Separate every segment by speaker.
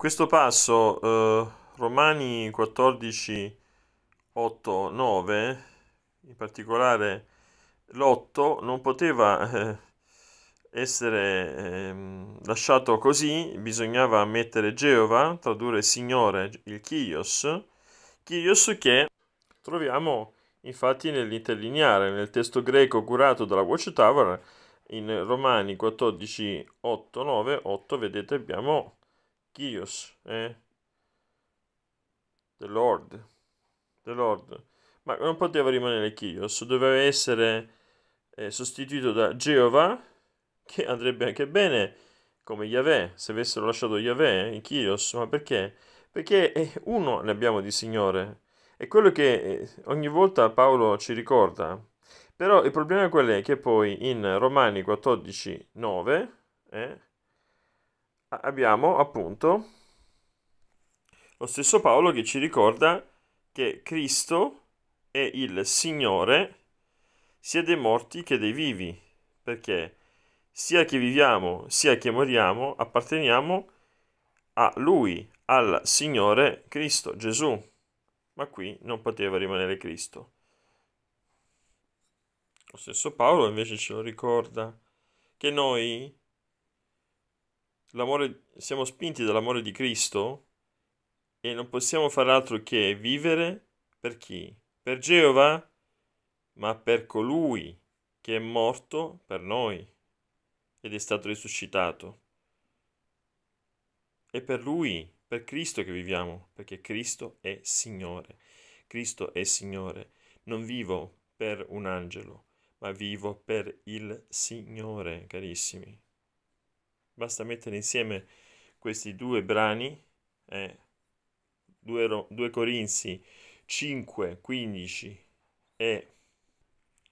Speaker 1: Questo passo, eh, Romani 14, 8, 9, in particolare l'8, non poteva eh, essere eh, lasciato così, bisognava mettere Geova, tradurre Signore, il Chios, Chios che troviamo infatti nell'interlineare, nel testo greco curato dalla Watch Tower in Romani 14, 8, 9, 8, vedete abbiamo Kyos, eh? The Lord, The Lord. Ma non poteva rimanere Kyos, doveva essere eh, sostituito da Geova, che andrebbe anche bene come Yahweh, se avessero lasciato Yahweh in Kyos, ma perché? Perché eh, uno ne abbiamo di Signore, è quello che eh, ogni volta Paolo ci ricorda. Però il problema qual è? Che poi in Romani 14, 9, eh, abbiamo appunto lo stesso Paolo che ci ricorda che Cristo è il Signore sia dei morti che dei vivi, perché sia che viviamo sia che moriamo apparteniamo a Lui, al Signore Cristo Gesù. Ma qui non poteva rimanere Cristo. Lo stesso Paolo invece ce lo ricorda che noi siamo spinti dall'amore di Cristo e non possiamo fare altro che vivere per chi? Per Geova, ma per colui che è morto per noi ed è stato risuscitato. È per lui, per Cristo che viviamo, perché Cristo è Signore. Cristo è Signore. Non vivo per un angelo, ma vivo per il Signore, carissimi basta mettere insieme questi due brani eh, 2, 2 Corinzi 5 15 e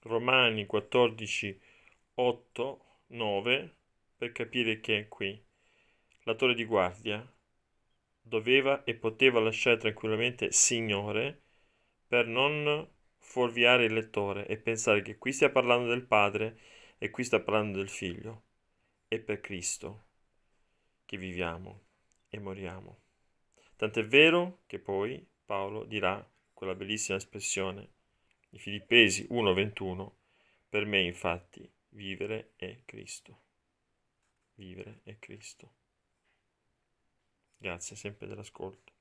Speaker 1: Romani 14 8 9 per capire che qui la torre di guardia doveva e poteva lasciare tranquillamente Signore per non fuorviare il lettore e pensare che qui stia parlando del Padre e qui sta parlando del Figlio e per Cristo che viviamo e moriamo. Tant'è vero che poi Paolo dirà quella bellissima espressione di Filippesi 1:21, per me infatti vivere è Cristo. Vivere è Cristo. Grazie sempre dell'ascolto.